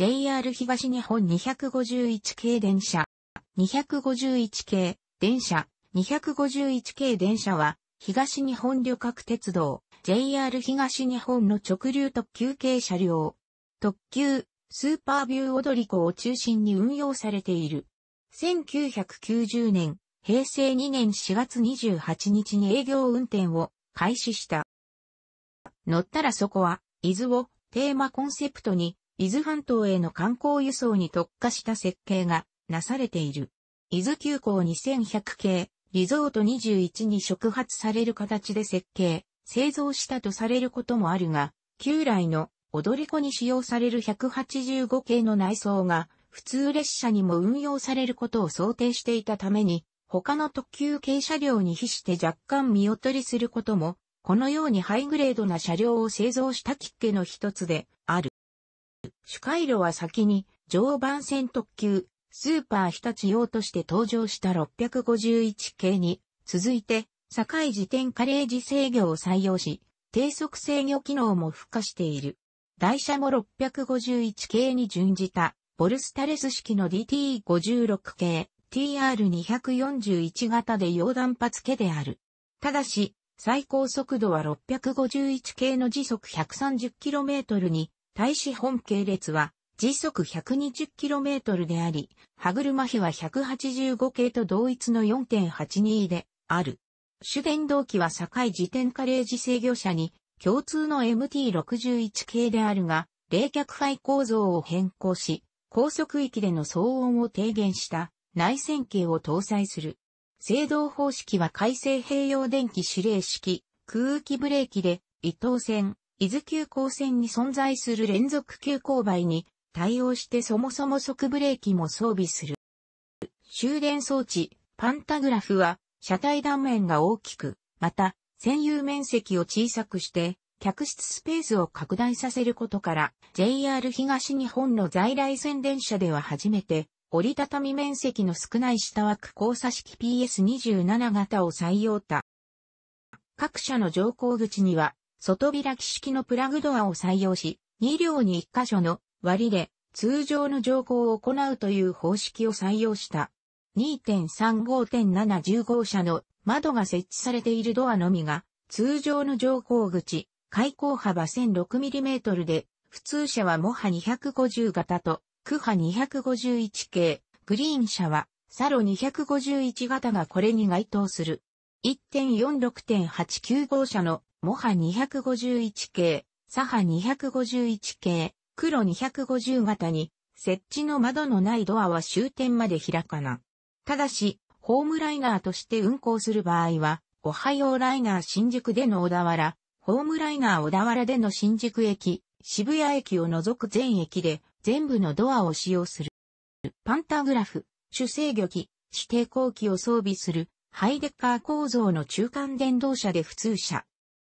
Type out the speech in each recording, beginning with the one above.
JR 東日本251系電車、251系電車、251系電車は、東日本旅客鉄道、JR 東日本の直流特急系車両、特急、スーパービュー踊り子を中心に運用されている。1990年、平成2年4月28日に営業運転を開始した。乗ったらそこは、伊豆をテーマコンセプトに伊豆半島への観光輸送に特化した設計がなされている。伊豆急行2100系、リゾート21に触発される形で設計、製造したとされることもあるが、旧来の踊り子に使用される185系の内装が、普通列車にも運用されることを想定していたために、他の特急系車両に比して若干見劣りすることも、このようにハイグレードな車両を製造したきっけの一つである。主回路は先に常磐線特急、スーパー日立用として登場した651系に、続いて、堺自転カレージ制御を採用し、低速制御機能も付加している。台車も651系に準じた、ボルスタレス式の DT56 系、TR241 型で溶断発系である。ただし、最高速度は651系の時速 130km に大使本系列は時速 120km であり、歯車比は185系と同一の4.82である。主電動機は境自転カレージ制御車に共通の MT61 系であるが、冷却肺構造を変更し、高速域での騒音を低減した内線系を搭載する。制動方式は改正併用電気指令式、空気ブレーキで、伊藤線、伊豆急行線に存在する連続急勾配に対応してそもそも即ブレーキも装備する。終電装置、パンタグラフは、車体断面が大きく、また、占有面積を小さくして、客室スペースを拡大させることから、JR 東日本の在来線電車では初めて、折りたたみ面積の少ない下枠交差式 PS27 型を採用た。各社の乗降口には、外開き式のプラグドアを採用し、2両に1箇所の割りで通常の乗降を行うという方式を採用した。2.35.710号車の窓が設置されているドアのみが通常の乗降口、開口幅 1006mm で、普通車はモハ250型と、クハ251系、グリーン車はサロ251型がこれに該当する。1 4 6 8 9号車のモハ251系、サハ251系、黒250型に、設置の窓のないドアは終点まで開かな。ただし、ホームライナーとして運行する場合は、おはようライナー新宿での小田原、ホームライナー小田原での新宿駅、渋谷駅を除く全駅で全部のドアを使用する。パンタグラフ、主制御機、指定後期を装備するハイデッカー構造の中間電動車で普通車、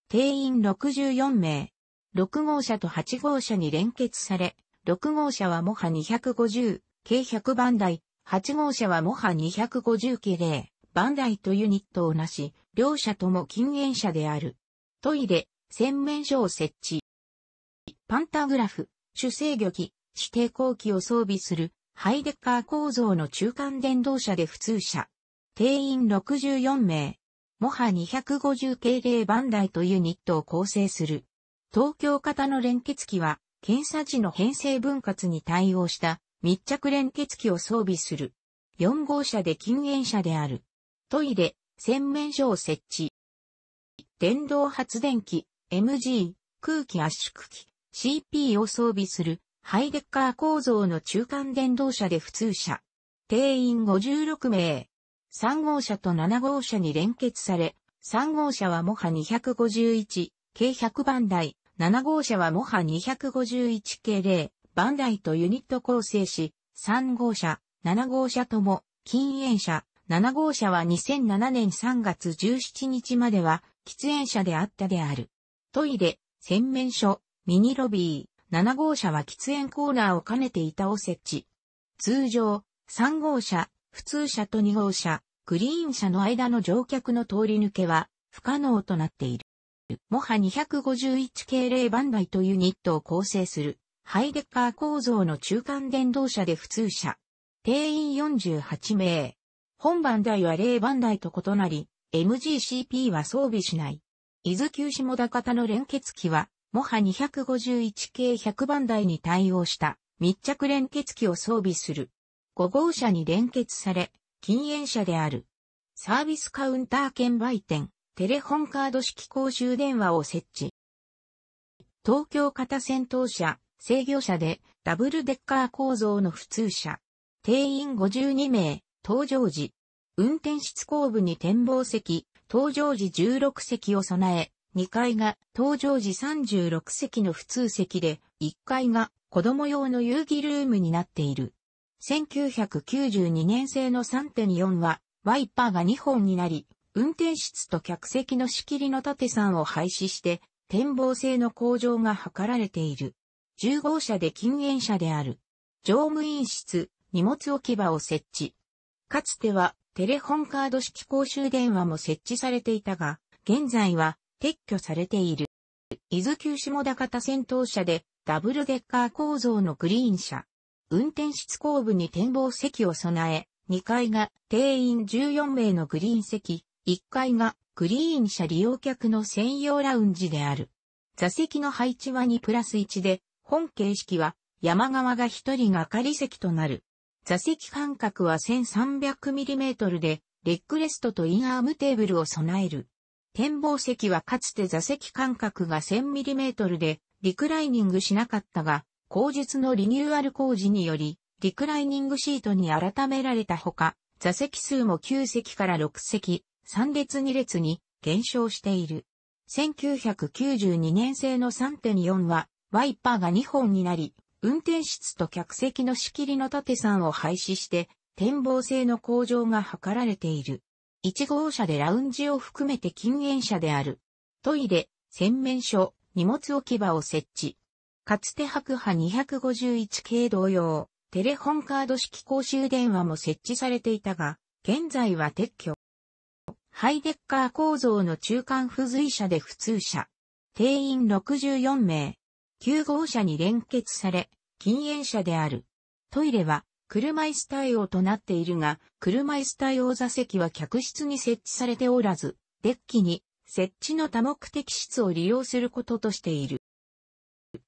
定員64名。6号車と8号車に連結され、6号車はモハ250、計100番台、8号車はモハ250系0、番台とユニットをなし、両車とも禁煙車である。トイレ、洗面所を設置。パンタグラフ、主制御機、指定後機を装備する、ハイデッカー構造の中間電動車で普通車。定員64名。モハ250系ン番台というニットを構成する。東京型の連結機は、検査時の編成分割に対応した密着連結機を装備する。4号車で禁煙車である。トイレ、洗面所を設置。電動発電機、MG、空気圧縮機、CP を装備する、ハイデッカー構造の中間電動車で普通車。定員56名。3号車と7号車に連結され、3号車はモハ251、計100番台、7号車はモハ251系0、番台とユニット構成し、3号車、7号車とも、禁煙車、7号車は2007年3月17日までは、喫煙車であったである。トイレ、洗面所、ミニロビー、7号車は喫煙コーナーを兼ねていたを設置。通常、3号車、普通車と2号車、グリーン車の間の乗客の通り抜けは不可能となっている。モハ251系0番台というニットを構成するハイデッカー構造の中間電動車で普通車。定員48名。本番台は0番台と異なり、MGCP は装備しない。伊豆急下田型の連結機は、モハ251系100番台に対応した密着連結機を装備する。5号車に連結され、禁煙者である。サービスカウンター券売店、テレホンカード式公衆電話を設置。東京型戦闘車、制御車でダブルデッカー構造の普通車。定員52名、登場時。運転室後部に展望席、登場時16席を備え、2階が搭乗時36席の普通席で、1階が子供用の遊戯ルームになっている。1992年製の3.4は、ワイパーが2本になり、運転室と客席の仕切りの縦3を廃止して、展望性の向上が図られている。10号車で禁煙車である。乗務員室、荷物置き場を設置。かつては、テレホンカード式公衆電話も設置されていたが、現在は撤去されている。伊豆急下高田戦闘車で、ダブルデッカー構造のグリーン車。運転室後部に展望席を備え、2階が定員14名のグリーン席、1階がグリーン車利用客の専用ラウンジである。座席の配置は2プラス1で、本形式は山側が1人が仮席となる。座席間隔は 1300mm で、レッグレストとインアームテーブルを備える。展望席はかつて座席間隔が 1000mm で、リクライニングしなかったが、後述のリニューアル工事により、リクライニングシートに改められたほか、座席数も9席から6席、3列2列に減少している。1992年製の3.4は、ワイパーが2本になり、運転室と客席の仕切りの縦3を廃止して、展望性の向上が図られている。1号車でラウンジを含めて禁煙車である。トイレ、洗面所、荷物置き場を設置。かつて白波251系同様、テレホンカード式公衆電話も設置されていたが、現在は撤去。ハイデッカー構造の中間付随車で普通車。定員64名。9号車に連結され、禁煙車である。トイレは、車椅子対応となっているが、車椅子対応座席は客室に設置されておらず、デッキに設置の多目的室を利用することとしている。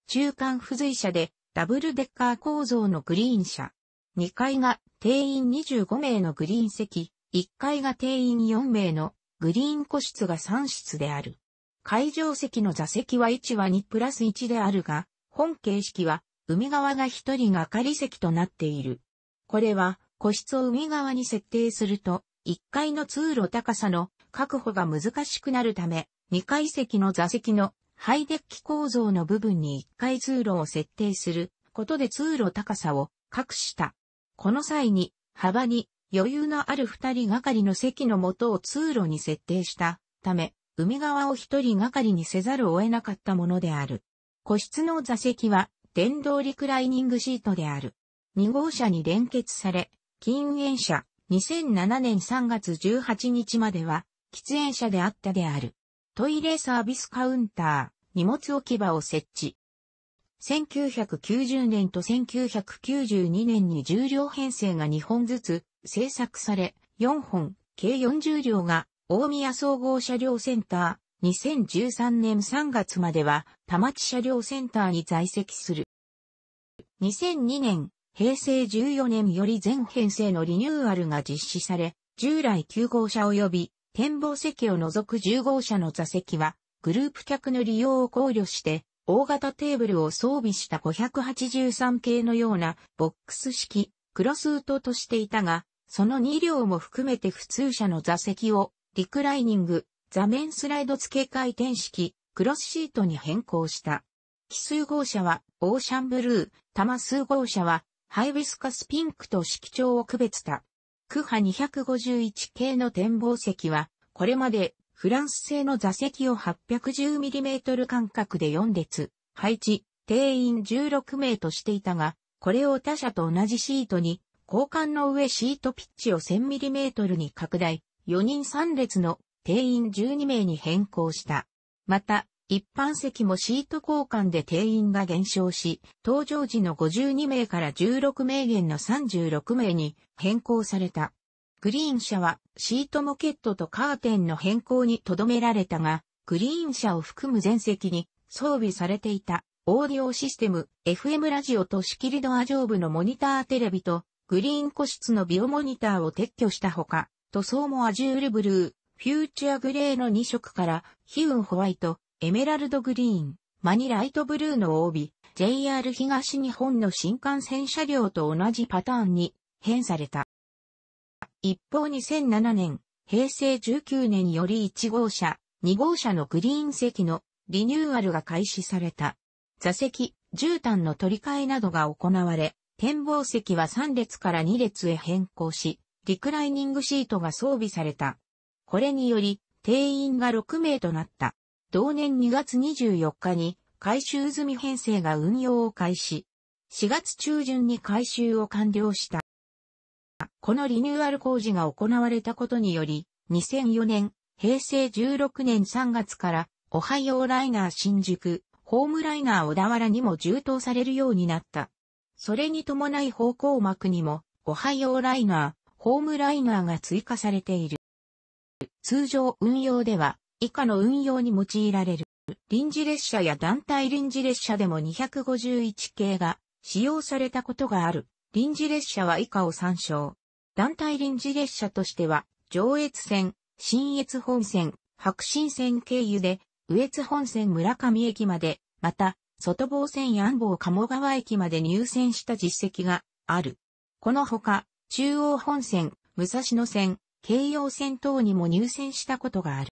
中間付随車で、ダブルデッカー構造のグリーン車。2階が定員25名のグリーン席、1階が定員4名のグリーン個室が3室である。会場席の座席は1は2プラス1であるが、本形式は海側が1人が仮席となっている。これは個室を海側に設定すると、1階の通路高さの確保が難しくなるため、2階席の座席のハイデッキ構造の部分に1回通路を設定することで通路高さを隠した。この際に幅に余裕のある二人がかりの席のとを通路に設定したため、海側を一人がかりにせざるを得なかったものである。個室の座席は電動リクライニングシートである。2号車に連結され、禁煙車2007年3月18日までは喫煙車であったである。トイレサービスカウンター、荷物置き場を設置。1990年と1992年に重量編成が2本ずつ製作され、4本、計40両が大宮総合車両センター、2013年3月までは田町車両センターに在籍する。2002年、平成14年より全編成のリニューアルが実施され、従来9号車及び展望席を除く10号車の座席は、グループ客の利用を考慮して、大型テーブルを装備した583系のようなボックス式クロスウッドとしていたが、その2両も含めて普通車の座席をリクライニング、座面スライド付け回転式クロスシートに変更した。奇数号車はオーシャンブルー、多摩数号車はハイビスカスピンクと色調を区別した。クハ251系の展望席は、これまでフランス製の座席を 810mm 間隔で4列、配置、定員16名としていたが、これを他社と同じシートに、交換の上シートピッチを 1000mm に拡大、4人3列の定員12名に変更した。また、一般席もシート交換で定員が減少し、登場時の52名から16名減の36名に変更された。グリーン車はシートモケットとカーテンの変更に留められたが、グリーン車を含む全席に装備されていたオーディオシステム、FM ラジオと仕切りドア上部のモニターテレビとグリーン個室のビオモニターを撤去したほか、塗装もアジュールブルー、フューチャーグレーの2色からヒューンホワイト、エメラルドグリーン、マニライトブルーの帯、JR 東日本の新幹線車両と同じパターンに変された。一方2007年、平成19年より1号車、2号車のグリーン席のリニューアルが開始された。座席、絨毯の取り替えなどが行われ、展望席は3列から2列へ変更し、リクライニングシートが装備された。これにより、定員が6名となった。同年2月24日に改修済み編成が運用を開始。4月中旬に改修を完了した。このリニューアル工事が行われたことにより、2004年、平成16年3月から、オハイオライナー新宿、ホームライナー小田原にも充当されるようになった。それに伴い方向幕にも、オハイオライナー、ホームライナーが追加されている。通常運用では、以下の運用に用いられる。臨時列車や団体臨時列車でも251系が使用されたことがある。臨時列車は以下を参照。団体臨時列車としては、上越線、新越本線、白新線経由で、上越本線村上駅まで、また、外房線安房鴨川駅まで入線した実績がある。このほか、中央本線、武蔵野線、京葉線等にも入線したことがある。